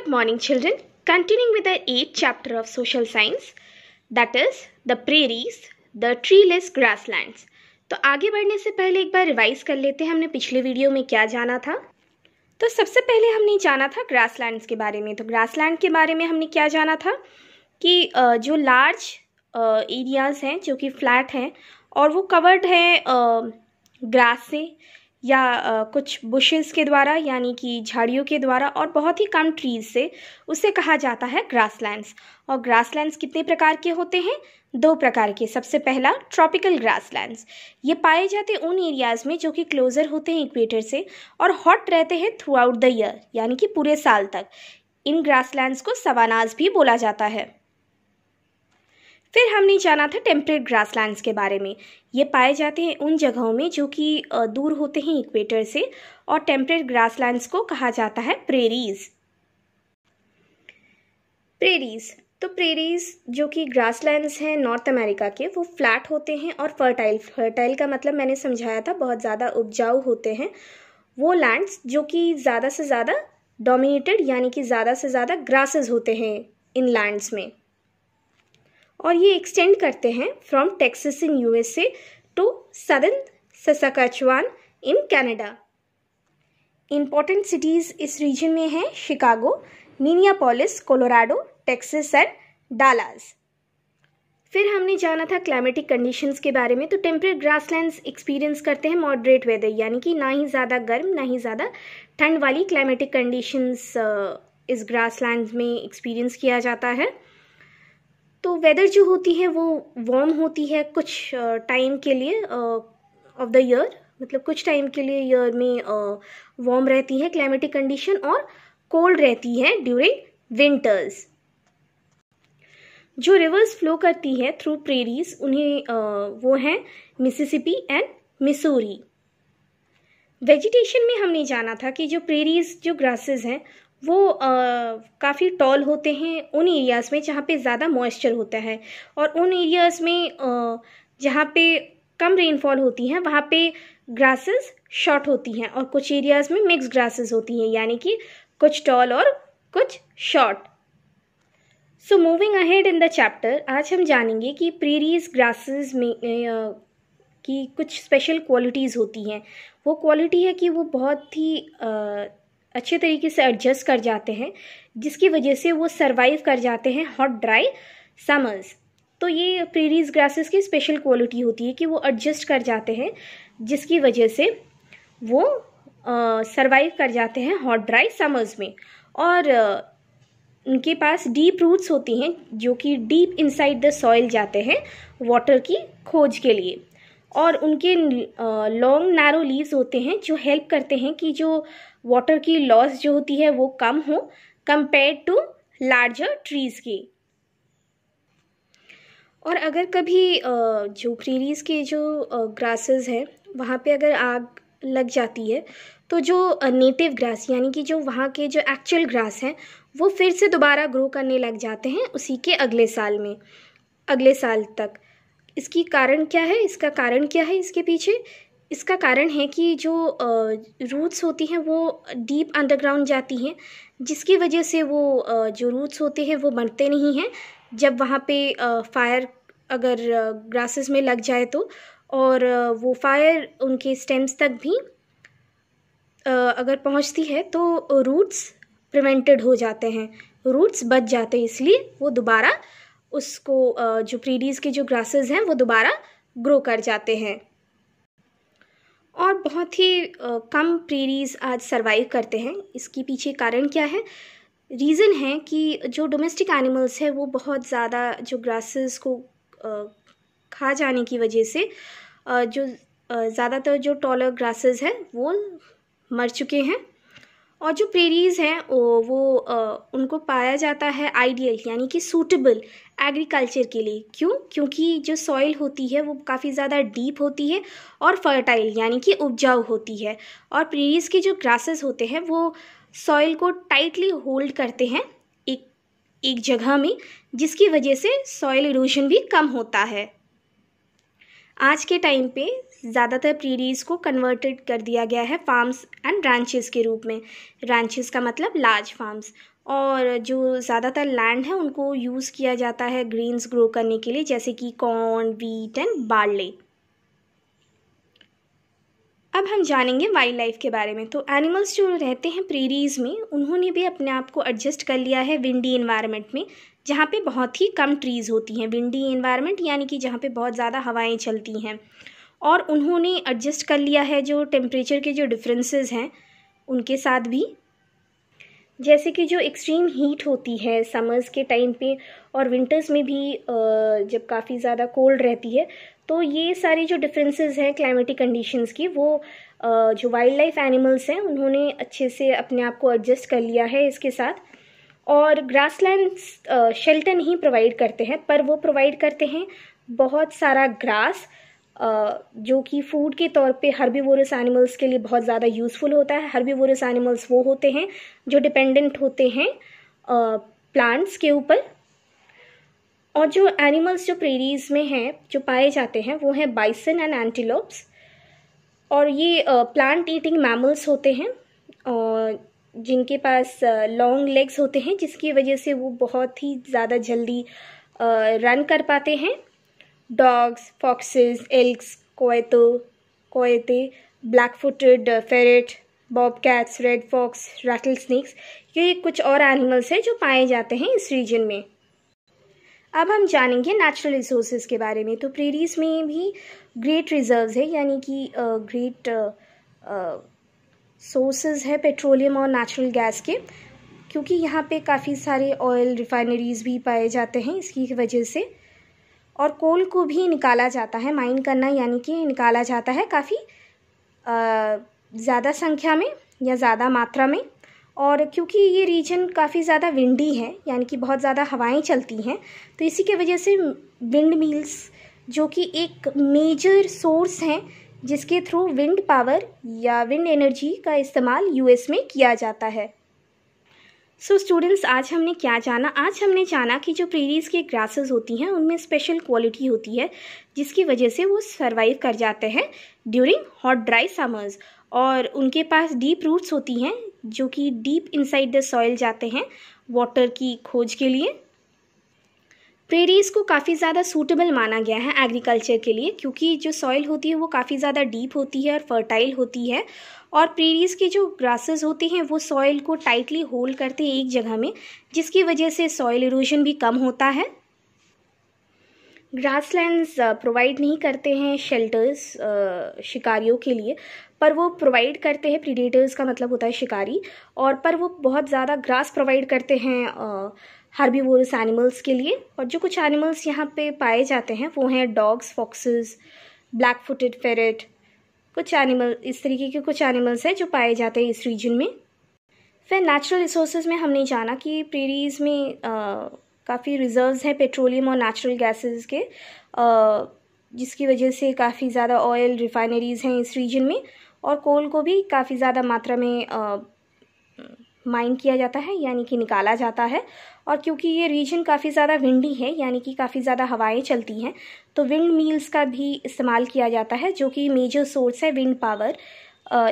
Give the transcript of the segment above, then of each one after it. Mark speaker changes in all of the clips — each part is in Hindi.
Speaker 1: Good morning, children. Continuing with the eighth chapter of social science, that is the prairies, the treeless grasslands. तो आगे बढ़ने से पहले एक बार रिवाइज कर लेते हैं हमने पिछले वीडियो में क्या जाना था तो सबसे पहले हमने जाना था ग्रासलैंड्स के बारे में तो ग्रासलैंड के बारे में हमने क्या जाना था कि जो लार्ज एरियाज़ हैं जो कि फ्लैट हैं और वो कवर्ड हैं ग्रास से या कुछ बुशेस के द्वारा यानी कि झाड़ियों के द्वारा और बहुत ही कम ट्रीज से उसे कहा जाता है ग्रासलैंड्स और ग्रासलैंड्स कितने प्रकार के होते हैं दो प्रकार के सबसे पहला ट्रॉपिकल ग्रासलैंड्स ये पाए जाते उन एरियाज़ में जो कि क्लोज़र होते हैं इक्वेटर से और हॉट रहते हैं थ्रू आउट द ईयर यानी कि पूरे साल तक इन ग्रासलैंड्स को सवानाज भी बोला जाता है फिर हमने जाना था टेम्परेट ग्रासलैंड्स के बारे में ये पाए जाते हैं उन जगहों में जो कि दूर होते हैं इक्वेटर से और टेम्परेट ग्रासलैंड्स को कहा जाता है प्रेरीज प्रेरीज तो प्रेरीज जो कि ग्रासलैंड्स हैं नॉर्थ अमेरिका के वो फ्लैट होते हैं और फर्टाइल फर्टाइल का मतलब मैंने समझाया था बहुत ज़्यादा उपजाऊ होते हैं वो लैंड्स जो कि ज़्यादा से ज़्यादा डोमिनेटेड यानी कि ज़्यादा से ज़्यादा ग्रासेस होते हैं इन लैंड्स में और ये एक्सटेंड करते हैं from Texas in a to southern Saskatchewan in Canada important cities इस रीजन में हैं शिकागो पॉलिस कोलोराडो टेक्सिस एंड डालास फिर हमने जाना था क्लाइमेटिक कंडीशंस के बारे में तो टेम्परेट ग्रासलैंड्स एक्सपीरियंस करते हैं मॉडरेट वेदर यानी कि ना ही ज़्यादा गर्म ना ही ज़्यादा ठंड वाली क्लाइमेटिक कंडीशंस uh, इस ग्रासलैंड्स में एक्सपीरियंस किया जाता है तो वेदर जो होती है वो वार्म होती है कुछ टाइम के लिए ऑफ द ईयर मतलब कुछ टाइम के लिए ईयर में वार्म रहती है क्लाइमेटिक कंडीशन और कोल्ड रहती है ड्यूरिंग विंटर्स जो रिवर्स फ्लो करती है थ्रू प्रेरीज उन्हें वो हैं मिसिसिपी एंड मिसूरी वेजिटेशन में हमने जाना था कि जो प्रेरीज जो ग्रासेस हैं वो काफ़ी टॉल होते हैं उन एरियाज़ में जहाँ पे ज़्यादा मॉइस्चर होता है और उन एरियाज़ में जहाँ पे कम रेनफॉल होती है वहाँ पे ग्रासेस शॉर्ट होती हैं और कुछ एरियाज़ में मिक्स ग्रासेस होती हैं यानी कि कुछ टॉल और कुछ short so moving ahead in the chapter आज हम जानेंगे कि प्रीरीज ग्रासेस में की कुछ स्पेशल क्वालिटीज़ होती हैं वो क्वालिटी है कि वो बहुत ही अच्छे तरीके से एडजस्ट कर जाते हैं जिसकी वजह से वो सर्वाइव कर जाते हैं हॉट ड्राई समर्स तो ये प्रेरीज ग्रासेस की स्पेशल क्वालिटी होती है कि वो एडजस्ट कर जाते हैं जिसकी वजह से वो सर्वाइव कर जाते हैं हॉट ड्राई समर्स में और उनके पास डीप रूट्स होती हैं जो कि डीप इनसाइड द सॉइल जाते हैं वाटर की खोज के लिए और उनके लॉन्ग नैरो लीव्स होते हैं जो हेल्प करते हैं कि जो वाटर की लॉस जो होती है वो कम हो कंपेयर टू लार्जर ट्रीज़ की और अगर कभी जो प्रीरीज़ के जो ग्रासेस हैं वहाँ पे अगर आग लग जाती है तो जो नेटिव ग्रास यानी कि जो वहाँ के जो एक्चुअल ग्रास हैं वो फिर से दोबारा ग्रो करने लग जाते हैं उसी के अगले साल में अगले साल तक इसकी कारण क्या है इसका कारण क्या है इसके पीछे इसका कारण है कि जो रूट्स होती हैं वो डीप अंडरग्राउंड जाती हैं जिसकी वजह से वो जो रूट्स होते हैं वो बढ़ते नहीं हैं जब वहाँ पे फायर अगर ग्रासेस में लग जाए तो और वो फायर उनके स्टेम्स तक भी अगर पहुँचती है तो रूट्स प्रिवेंटेड हो जाते हैं रूट्स बच जाते हैं इसलिए वो दोबारा उसको जो प्रीडीज़ के जो ग्रासेस हैं वो दोबारा ग्रो कर जाते हैं और बहुत ही कम प्रेरीज आज सर्वाइव करते हैं इसके पीछे कारण क्या है रीज़न है कि जो डोमेस्टिक एनिमल्स है वो बहुत ज़्यादा जो ग्रासेस को खा जाने की वजह से जो ज़्यादातर जो टॉलर ग्रासेस है वो मर चुके हैं और जो प्रेरीज़ हैं वो वो उनको पाया जाता है आइडियल यानी कि सूटेबल एग्रीकल्चर के लिए क्यों क्योंकि जो सॉइल होती है वो काफ़ी ज़्यादा डीप होती है और फर्टाइल यानी कि उपजाऊ होती है और प्रेरीज़ के जो ग्रासेस होते हैं वो सॉइल को टाइटली होल्ड करते हैं एक एक जगह में जिसकी वजह से सॉइल इरोशन भी कम होता है आज के टाइम पे ज़्यादातर प्रीरीज़ को कन्वर्टेड कर दिया गया है फार्म्स एंड रैंचेस के रूप में रैंचेस का मतलब लार्ज फार्म्स और जो ज़्यादातर लैंड है उनको यूज़ किया जाता है ग्रीन्स ग्रो करने के लिए जैसे कि कॉर्न वीट एंड बार्ले अब हम जानेंगे वाइल्ड लाइफ के बारे में तो एनिमल्स जो रहते हैं प्रीरीज़ में उन्होंने भी अपने आप को एडजस्ट कर लिया है विंडी इन्वायरमेंट में जहाँ पे बहुत ही कम ट्रीज़ होती हैं विंडी इन्वायरमेंट यानी कि जहाँ पे बहुत ज़्यादा हवाएं चलती हैं और उन्होंने एडजस्ट कर लिया है जो टेम्परेचर के जो डिफरेंसेस हैं उनके साथ भी जैसे कि जो एक्सट्रीम हीट होती है समर्स के टाइम पे और विंटर्स में भी जब काफ़ी ज़्यादा कोल्ड रहती है तो ये सारे जो डिफरेंसेस हैं क्लाइमेटिक कंडीशंस की वो जो वाइल्ड लाइफ एनिमल्स हैं उन्होंने अच्छे से अपने आप को एडजस्ट कर लिया है इसके साथ और ग्रास शेल्टर नहीं प्रोवाइड करते हैं पर वो प्रोवाइड करते हैं बहुत सारा ग्रास जो कि फूड के तौर पे हर्बीवोरस एनिमल्स के लिए बहुत ज़्यादा यूज़फुल होता है हर्बीवोरस एनिमल्स वो होते हैं जो डिपेंडेंट होते हैं प्लांट्स के ऊपर और जो एनिमल्स जो प्रेरीज में हैं जो पाए जाते हैं वो हैं बाइसन एंड एंटीलोप्स और ये प्लांट ईटिंग मैमल्स होते हैं और जिनके पास लॉन्ग लेग्स होते हैं जिसकी वजह से वो बहुत ही ज़्यादा जल्दी रन कर पाते हैं dogs, foxes, elks, coyote, black black-footed uh, ferret, cats red fox rattle snakes ये कुछ और एनिमल्स हैं जो पाए जाते हैं इस रीजन में अब हम जानेंगे नेचुरल रिसोर्सेज के बारे में तो प्रेरीज में भी ग्रेट रिजर्व्स है यानी कि ग्रेट सोर्सेज है पेट्रोलियम और नेचुरल गैस के क्योंकि यहाँ पे काफ़ी सारे ऑयल रिफाइनरीज भी पाए जाते हैं इसकी वजह से और कोल को भी निकाला जाता है माइन करना यानी कि निकाला जाता है काफ़ी ज़्यादा संख्या में या ज़्यादा मात्रा में और क्योंकि ये रीजन काफ़ी ज़्यादा विंडी है यानी कि बहुत ज़्यादा हवाएं चलती हैं तो इसी के वजह से विंड मिल्स जो कि एक मेजर सोर्स हैं जिसके थ्रू विंड पावर या विंड एनर्जी का इस्तेमाल यूएस में किया जाता है सो so स्टूडेंट्स आज हमने क्या जाना आज हमने जाना कि जो प्रेरीज के ग्रासेस होती हैं उनमें स्पेशल क्वालिटी होती है जिसकी वजह से वो सर्वाइव कर जाते हैं ड्यूरिंग हॉट ड्राई समर्स और उनके पास डीप रूट्स होती हैं जो कि डीप इनसाइड द सॉइल जाते हैं वाटर की खोज के लिए प्रेरीज को काफ़ी ज़्यादा सूटेबल माना गया है एग्रीकल्चर के लिए क्योंकि जो सॉइल होती है वो काफ़ी ज़्यादा डीप होती है और फर्टाइल होती है और प्रीरीज की जो ग्रासेस होती हैं वो सॉइल को टाइटली होल्ड करते हैं एक जगह में जिसकी वजह से सॉइल इरोजन भी कम होता है ग्रासलैंड्स प्रोवाइड uh, नहीं करते हैं शेल्टर्स uh, शिकारियों के लिए पर वो प्रोवाइड करते हैं प्रीडेटर्स का मतलब होता है शिकारी और पर वो बहुत ज़्यादा ग्रास प्रोवाइड करते हैं हार्बीवोरस uh, एनिमल्स के लिए और जो कुछ एनिमल्स यहाँ पे पाए जाते हैं वो हैं dogs foxes black footed ferret कुछ एनिमल इस तरीके के कुछ एनिमल्स हैं जो पाए जाते हैं इस रीजन में फिर नेचुरल रिसोर्स में हमने जाना कि प्रेरीज में काफ़ी रिजर्व्स हैं पेट्रोलियम और नेचुरल गैसेस के आ, जिसकी वजह से काफ़ी ज़्यादा ऑयल रिफाइनरीज़ हैं इस रीजन में और कोल को भी काफ़ी ज़्यादा मात्रा में आ, माइन किया जाता है यानी कि निकाला जाता है और क्योंकि ये रीजन काफ़ी ज़्यादा विंडी है यानी कि काफ़ी ज़्यादा हवाएं चलती हैं तो विंड मील्स का भी इस्तेमाल किया जाता है जो कि मेजर सोर्स है wind power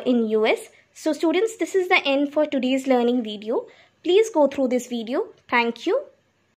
Speaker 1: in US so students this is the end for today's learning video please go through this video thank you